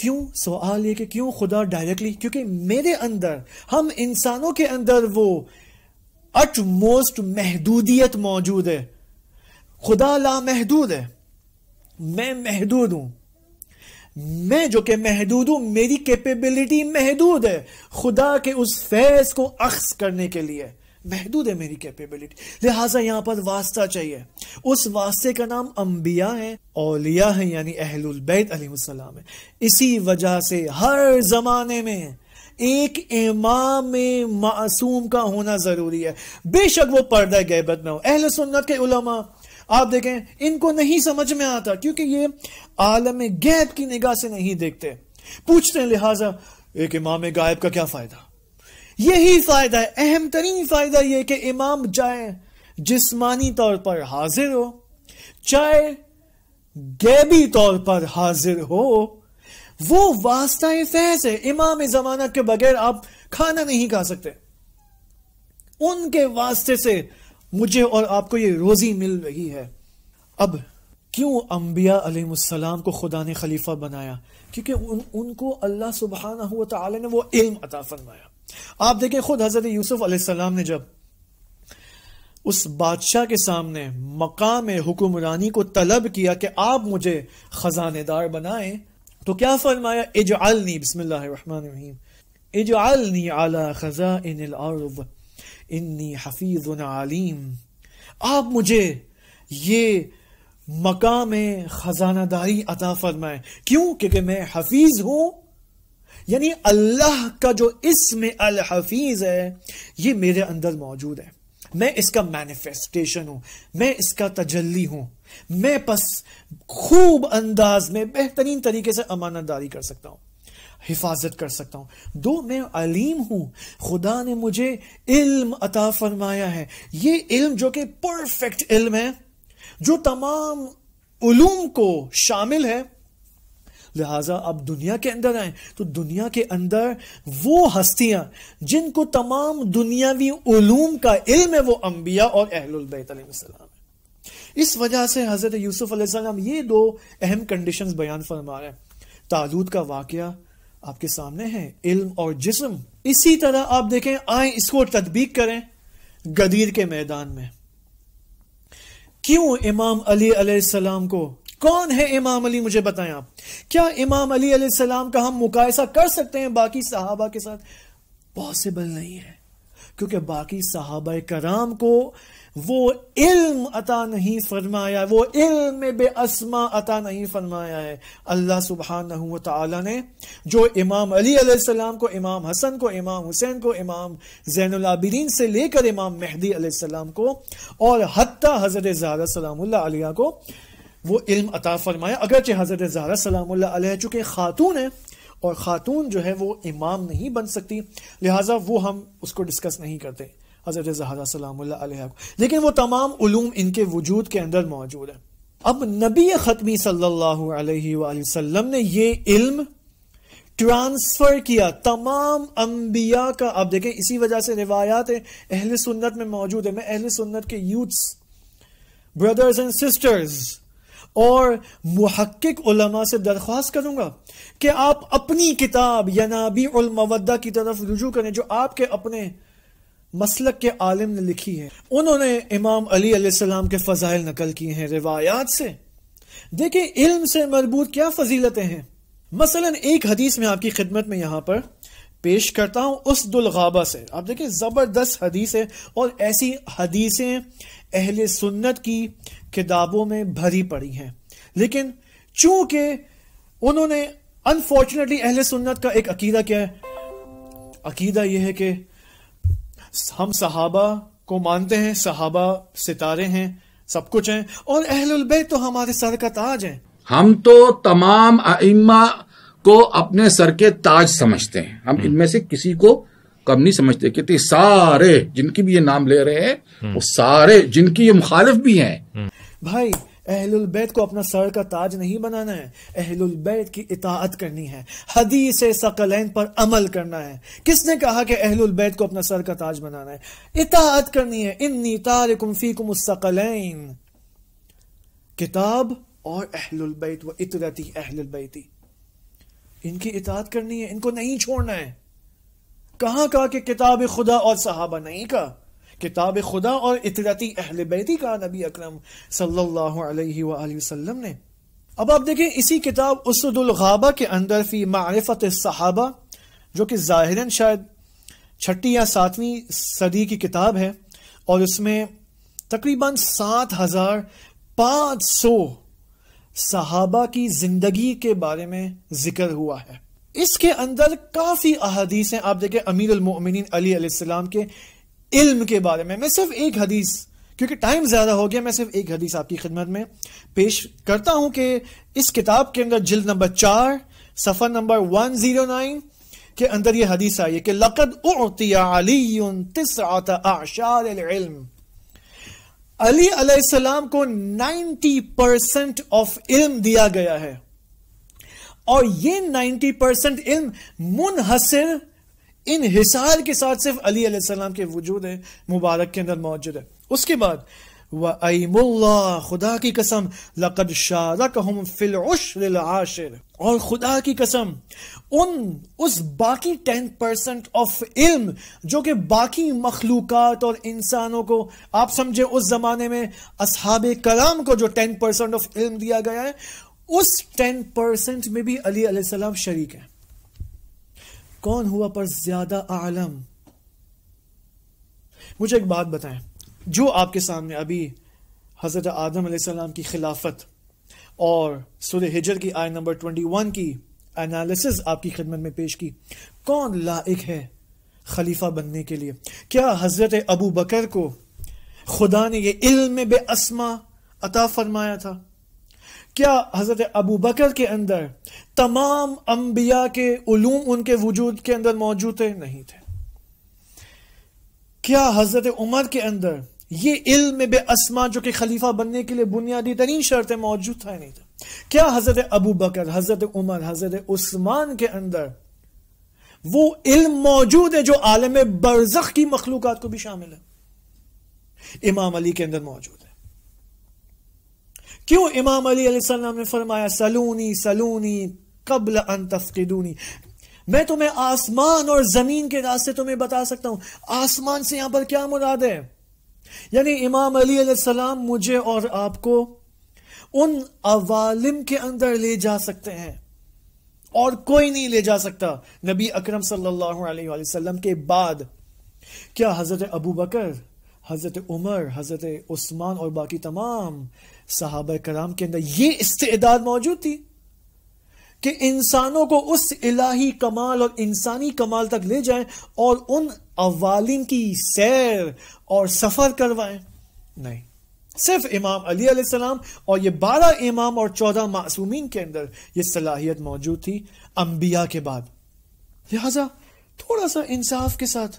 क्यों सवाल ये कि क्यों खुदा डायरेक्टली क्योंकि मेरे अंदर हम इंसानों के अंदर वो अट मोस्ट महदूदियत मौजूद है खुदा ला महदूद है मैं महदूद हूं मैं जो कि महदूद हूं मेरी कैपेबिलिटी महदूद है खुदा के उस फैज को अक्स करने के लिए महदूद है मेरी कैपेबिलिटी लिहाजा यहाँ पर वास्ता चाहिए उस वास्ते का नाम अम्बिया है औलिया है यानी अहलबैत अलीसलाम है इसी वजह से हर जमाने में एक इमाम मासूम का होना जरूरी है बेशक वो पर्दा गैबत में हो अहल सुन्नत के उलमा आप देखें इनको नहीं समझ में आता क्योंकि ये आलम गैब की निगाह से नहीं देखते पूछते हैं लिहाजा एक इमाम गायब का क्या फायदा यही फायदा है अहम तरीन फायदा यह कि इमाम चाहे जिस्मानी तौर पर हाजिर हो चाहे गैबी तौर पर हाजिर हो वो वास्ता फैज है इमाम जमानत के बगैर आप खाना नहीं खा सकते उनके वास्ते से मुझे और आपको ये रोजी मिल रही है अब क्यों अम्बिया अलैहिस्सलाम को खुदा ने खलीफा बनाया क्योंकि उन, उनको अल्लाह सुबहाना हुआ तो ने वो इल्म अता फरमाया आप देखें खुद हजरत यूसुफ अलैहिस्सलाम ने जब उस बादशाह के सामने मकाम हुकुमरानी को तलब किया कि आप मुझे खजानेदार बनाएं तो क्या फरमाया इजआलनी बिस्मिल्लाहिर्रहमानिर्रहीम इजआलनी आला खजाइनिल अर्ज़ इन्नी हफीजुन आलीम आप मुझे ये मकाम खजानादारी अता फरमाए क्यों क्योंकि मैं हफीज हूं यानी अल्लाह का जो इसमें अल हफीज है ये मेरे अंदर मौजूद है मैं इसका मैनिफेस्टेशन हूं मैं इसका तजल्ली हूं मैं बस खूब अंदाज में बेहतरीन तरीके से अमानतदारी कर सकता हूं हिफाजत कर सकता हूं दो मैं अलीम हूं खुदा ने मुझे इल्म अता फरमाया है ये इल्म जो कि परफेक्ट इल्म है जो तमाम उलूम को शामिल है लिहाजा आप दुनिया के अंदर आए तो दुनिया के अंदर वो हस्तियां जिनको तमाम दुनियावी उलूम का इल्म है वो अम्बिया और अहलबैतम इस वजह से हज़रत यूसुफ अलैहिस्सलाम ये दो अहम कंडीशन बयान फरमा रहे हैं तालूद का वाक़ आपके सामने है इल्म और जिस्म इसी तरह आप देखें आए इसको तदबीक करें गदीर के मैदान में क्यों इमाम अली सलाम को कौन है इमाम अली मुझे बताएं आप क्या इमाम अली सलाम का हम मुकायसा कर सकते हैं बाकी सहाबा के साथ पॉसिबल नहीं है क्योंकि बाकी सहाब कराम को वो इल्म अता नहीं फरमाया वो इल्म बे असमा अता नहीं फरमाया है अल्लाह सुबहान तला ने जो इमाम अली सलाम को इमाम हसन को इमाम हुसैन को इमाम जैनलाबिरीन से लेकर इमाम मेहदी सलाम को और हत्ता हज़रत ज़ारा सलाम को वो इल्म अता फरमाया अगरचे हज़रत ज़ारा सलाम चूँकि ख़ातून है और ख़ातून जो है वो इमाम नहीं बन सकती लिहाजा वो हम उसको डिस्कस नहीं करते हज़रत ज़हरा सलाम लेकिन वो तमाम उलूम इनके वजूद के अंदर मौजूद है अब नबी खतमी सल्लाम ने यह इल्म ट्रांसफ़र किया तमाम अम्बिया का आप देखें इसी वजह से रिवायात अहल सुन्नत में मौजूद है मैं अहल सुन्नत के यूथ्स ब्रदर्स एंड सिस्टर्स और महक्क उलमा से दरख्वास्त करूंगा कि आप अपनी किताब यनाबी की तरफ रुजू करें जो आपके अपने मसलक के आलिम ने लिखी है उन्होंने इमाम अली सलाम के फ़जाइल नकल किए हैं रिवायात से देखिए इल्म से मरबूत क्या फजीलतें हैं मसलन एक हदीस में आपकी खिदमत में यहां पर पेश करता हूँ उस दुलगाबा से आप देखिए ज़बरदस्त हदीस है और ऐसी हदीसें अहल सुन्नत की किताबों में भरी पड़ी हैं लेकिन चूंकि उन्होंने अनफॉर्चुनेटली अहल सुन्नत का एक अकीदा क्या है अकीदा यह है कि हम सहाबा को मानते हैं सहाबा सितारे हैं सब कुछ हैं और बैत तो हमारे सर का ताज है हम तो तमाम अइमा को अपने सर के ताज समझते हैं हम हम्म। इनमें से किसी को कम नहीं समझते कितने सारे जिनकी भी ये नाम ले रहे हैं हम्म। वो सारे जिनकी ये मुखालिफ भी हैं हम्म। भाई अहलुल बैत को अपना सर का ताज नहीं बनाना है अहलुल बैत की इताअत करनी है हदीस सकलैन पर अमल करना है किसने कहा कि अहलुल बैत को अपना सर का ताज बनाना है इताअत करनी है इन्नी तारिकुम फीकुम सकलैन किताब और अहलुल बैत व इतरती अहलुल बैती इनकी इताद करनी है इनको नहीं छोड़ना है कहां कहा कि किताब खुदा और सहाबा नहीं कहा किताब खुदा और इतरती अहल बैती का नबी अक्रम सल्लाम ने अब आप देखें इसी किताब उसदुलगाबा के अंदर फी मारफत सहाबा जो कि ज़ाहिरन शायद छठी या सातवीं सदी की किताब है और उसमें तकरीबन सात हजार पाँच सौ सहाबा की जिंदगी के बारे में जिक्र हुआ है इसके अंदर काफी अहदीस हैं आप देखें अमीर अलमोमिन अलीम के इल्म के बारे में मैं सिर्फ एक हदीस क्योंकि टाइम ज्यादा हो गया मैं सिर्फ एक हदीस आपकी खिदमत में पेश करता हूं कि इस किताब के अंदर जिल्द नंबर चार सफर नंबर वन जीरो नाइन के अंदर यह हदीस आई है कि लकद उतिया अली तिस आशार अली अलैहिस्सलाम को 90 परसेंट ऑफ इल्म दिया गया है और ये 90 परसेंट इल्म मुनहसर इन हिसार के साथ सिर्फ अली अलैहिस्सलाम के वजूद है मुबारक के अंदर मौजूद है उसके बाद वाह खुदा की कसम लकद शारक आशिर और खुदा की कसम उन उस बाकी टेन परसेंट ऑफ इल्म जो कि बाकी मखलूकत और इंसानों को आप समझे उस ज़माने में असहाब कलाम को जो टेन परसेंट ऑफ इल्म दिया गया है उस टेन परसेंट में भी अली अलीसलाम शरीक है कौन हुआ पर ज्यादा आलम मुझे एक बात बताएं जो आपके सामने अभी हज़रत आदम सलाम की खिलाफत और सुर हिजर की आय नंबर ट्वेंटी वन की एनालिसिस आपकी खिदमत में पेश की कौन लाइक है खलीफा बनने के लिए क्या हज़रत अबू बकर को खुदा ने यह इल्म में असमा अता फरमाया था क्या हज़रत अबू बकर के अंदर तमाम अम्बिया के उलूम उनके वजूद के अंदर मौजूद थे नहीं थे क्या हज़रत उमर के अंदर ये इल्म असमा जो कि खलीफा बनने के लिए बुनियादी तरीन शर्तें मौजूद था नहीं था क्या हजरत अबू बकर हजरत उमर हजरत उस्मान के अंदर वो इल्म मौजूद है जो आलम बरजख की मखलूक को भी शामिल है इमाम अली के अंदर मौजूद है क्यों इमाम अली सलाम ने फरमाया सलूनी सलूनी कबल अन तफकीदूनी मैं तुम्हें आसमान और जमीन के रास्ते तुम्हें बता सकता हूं आसमान से यहां पर क्या मुराद है यानी इमाम अली सलाम मुझे और आपको उन अवालिम के अंदर ले जा सकते हैं और कोई नहीं ले जा सकता नबी अकरम सल्लल्लाहु अलैहि वसल्लम के बाद क्या हजरत अबू बकर हजरत उमर हजरत उस्मान और बाकी तमाम सहाब कराम के अंदर ये इस्तेदाद मौजूद थी कि इंसानों को उस इलाही कमाल और इंसानी कमाल तक ले जाएं और उन अवालिन की सैर और सफर करवाएं नहीं सिर्फ इमाम अली सलाम और ये बारह इमाम और चौदह मासूमीन के अंदर ये सलाहियत मौजूद थी अंबिया के बाद लिहाजा थोड़ा सा इंसाफ के साथ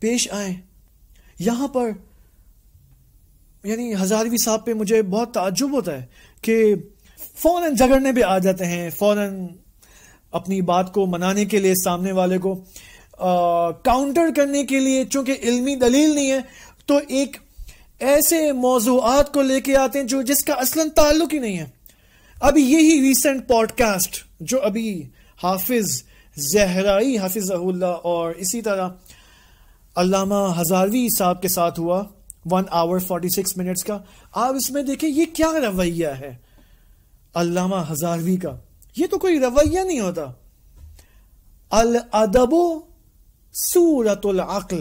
पेश आए यहां पर यानी हजारवी साहब पे मुझे बहुत ताज्जुब होता है कि फौरन झगड़ने भी आ जाते हैं फौरन अपनी बात को मनाने के लिए सामने वाले को आ, काउंटर करने के लिए चूंकि इल्मी दलील नहीं है तो एक ऐसे मौजूद को लेके आते हैं जो जिसका असलन ताल्लुक ही नहीं है अभी यही रिसेंट पॉडकास्ट जो अभी हाफिज जहराई हाफिज अहुल्ला और इसी तरह अल्लामा हजारवी साहब के साथ हुआ one hour forty six minutes का आप इसमें देखें ये क्या रवैया है अल्लामा हजारवी का ये तो कोई रवैया नहीं होता अल अदबो सूरतुल अक्ल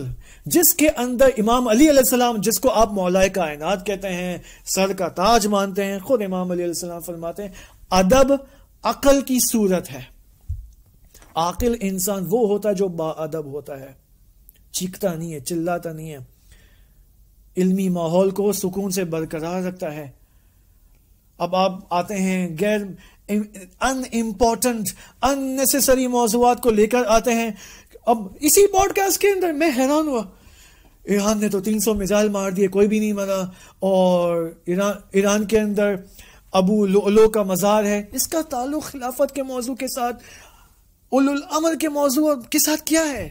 जिसके अंदर इमाम अली सलाम जिसको आप मौलाए कायनात कहते हैं सर का ताज मानते हैं खुद इमाम अली सलाम फरमाते हैं अदब अकल की सूरत है आकिल इंसान वो होता है जो बाअदब होता है चीखता नहीं है चिल्लाता नहीं है इल्मी माहौल को सुकून से बरकरार रखता है अब आप आते हैं गैर अन इम्पॉर्टेंट अननेसेसरी मौजूद को लेकर आते हैं अब इसी पॉडकास्ट के अंदर मैं हैरान हुआ ईरान ने तो 300 मिसाइल मार दिए कोई भी नहीं मना और ईरान ईरान के अंदर अबू लोलो का मज़ार है इसका ताल्लुक खिलाफत के मौजू के साथ उलुल अमर के मौजू के साथ क्या है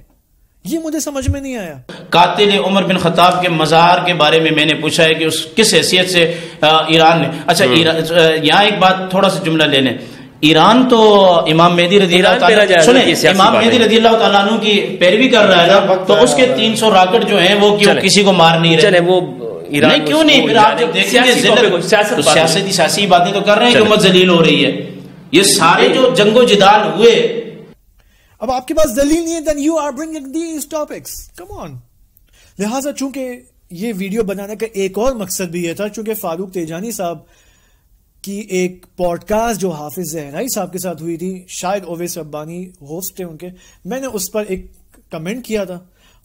ये मुझे समझ में नहीं आया कातिल उमर बिन खताब के मज़ार के बारे में मैंने पूछा है कि उस किस हैसियत से ईरान ने अच्छा हम्म। यहाँ एक बात थोड़ा सा जुमला ले लें ईरान तो इमाम मेहदी रजी सुने इमाम मेहदी रजी अल्लाह की पैरवी कर रहा है ना तो उसके तीन सौ राकेट जो है वो क्यों किसी को मार नहीं रहे वो ईरान क्यों नहीं फिर आप जब देखेंगे तो सियासी बातें तो कर रहे हैं कि उम्मत जलील हो रही है ये सारे जो जंगो जिदाल हुए अब आपके पास दलील नहीं है then you are bringing these topics come on लिहाजा चूंकि ये वीडियो बनाने का एक और मकसद भी यह था चूंकि फारूक तेजानी साहब की एक पॉडकास्ट जो हाफिज जहराई साहब के साथ हुई थी शायद ओवेस अब्बानी होस्ट थे उनके मैंने उस पर एक कमेंट किया था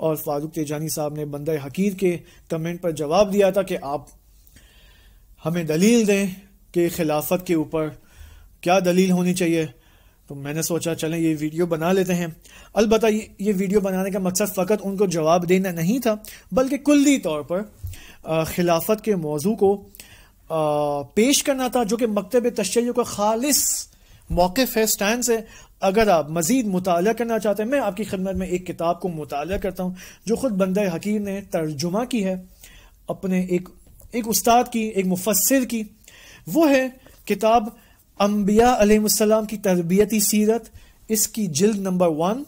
और फारूक तेजानी साहब ने बंदर हकीर के कमेंट पर जवाब दिया था कि आप हमें दलील दें कि खिलाफत के ऊपर क्या दलील होनी चाहिए तो मैंने सोचा चलें ये वीडियो बना लेते हैं अलबत् ये, वीडियो बनाने का मकसद फ़कत उनको जवाब देना नहीं था बल्कि कुल्ली तौर पर खिलाफत के मौजू को पेश करना था जो कि मकतब तशैय का खालिस मौक़ है स्टैंड से अगर आप मज़ीद मुताल करना चाहते हैं मैं आपकी खिदमत में एक किताब को मुताल करता हूँ जो ख़ुद बंद हकीर ने तर्जुमा की है अपने एक एक उस्ताद की एक मुफसर की वो है किताब अम्बिया अलैहिस्सलाम की तरबियती सीरत इसकी जिल्द नंबर वन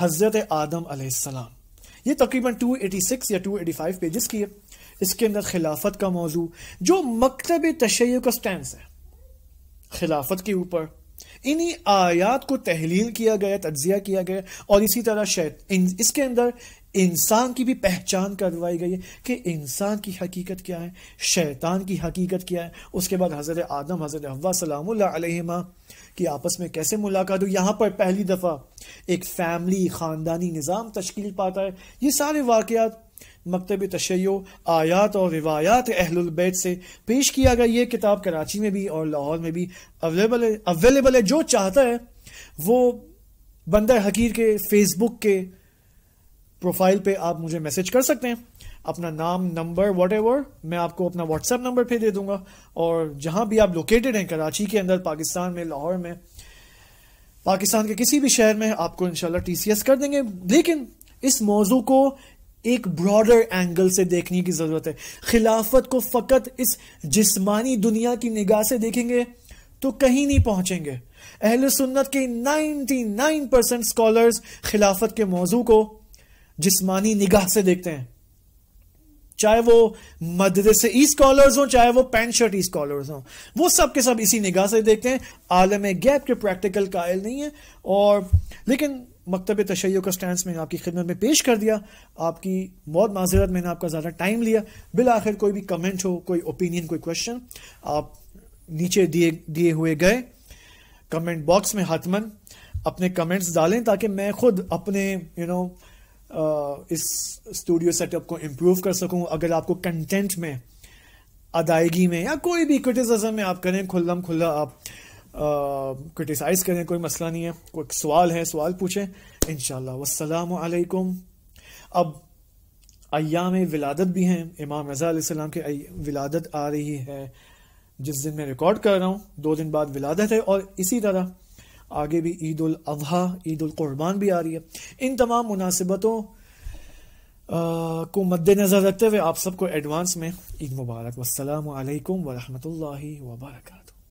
हज़रत आदम अलैहिस्सलाम ये तकरीबन 286 या 285 पेजेस की है इसके अंदर खिलाफत का मौजू जो मकतब तशै का स्टैंड है खिलाफत के ऊपर इन्हीं आयात को तहलील किया गया तज्जिया किया गया और इसी तरह शायद इसके अंदर इंसान की भी पहचान करवाई गई है कि इंसान की हकीकत क्या है शैतान की हकीकत क्या है उसके बाद हज़रत आदम हज़रत हवा सलामा की आपस में कैसे मुलाकात हो यहाँ पर पहली दफ़ा एक फैमिली ख़ानदानी निज़ाम तश्कील पाता है ये सारे वाक़ात मकतब तशैयो आयात और रिवायात अहलबैत से पेश किया गया ये किताब कराची में भी और लाहौर में भी अवेलेबल है अवेलेबल है जो चाहता है वो बंदर हकीर के फेसबुक के प्रोफाइल पे आप मुझे मैसेज कर सकते हैं अपना नाम नंबर वट मैं आपको अपना व्हाट्सएप नंबर पे दे दूंगा और जहां भी आप लोकेटेड हैं कराची के अंदर पाकिस्तान में लाहौर में पाकिस्तान के किसी भी शहर में आपको इंशाल्लाह टीसीएस कर देंगे लेकिन इस मौजू को एक ब्रॉडर एंगल से देखने की जरूरत है खिलाफत को फकत इस जिस्मानी दुनिया की निगाह से देखेंगे तो कहीं नहीं पहुंचेंगे अहल सुन्नत के 99 परसेंट स्कॉलर्स खिलाफत के मौजू को जिस्मानी निगाह से देखते हैं चाहे वो मदरसे ई स्कॉलर्स हों चाहे वो पैंट शर्ट ई स्कॉलर्स हो वो सब के सब इसी निगाह से देखते हैं आलम गैप के प्रैक्टिकल कायल नहीं है और लेकिन मकतब तशैयों का स्टैंड मैंने आपकी खिदमत में पेश कर दिया आपकी बहुत माजरत मैंने आपका ज़्यादा टाइम लिया बिल आखिर कोई भी कमेंट हो कोई ओपिनियन कोई क्वेश्चन आप नीचे दिए दिए हुए गए कमेंट बॉक्स में हाथमन अपने कमेंट्स डालें ताकि मैं खुद अपने यू you नो know, इस स्टूडियो सेटअप को इम्प्रूव कर सकूं अगर आपको कंटेंट में अदायगी में या कोई भी क्रिटिसिज्म में आप करें खुल्लम खुल्ला आप क्रिटिसाइज करें कोई मसला नहीं है कोई सवाल है सवाल पूछें इन वालेकुम अब अयाम विलादत भी हैं इमाम रज़ा सलाम की विलादत आ रही है जिस दिन मैं रिकॉर्ड कर रहा हूँ दो दिन बाद विलादत है और इसी तरह आगे भी ईद उल ईद उल कुर्बान भी आ रही है इन तमाम मुनासिबतों को मद्देनज़र रखते हुए आप सबको एडवांस में ईद मुबारक वसलम वरहमल वबरक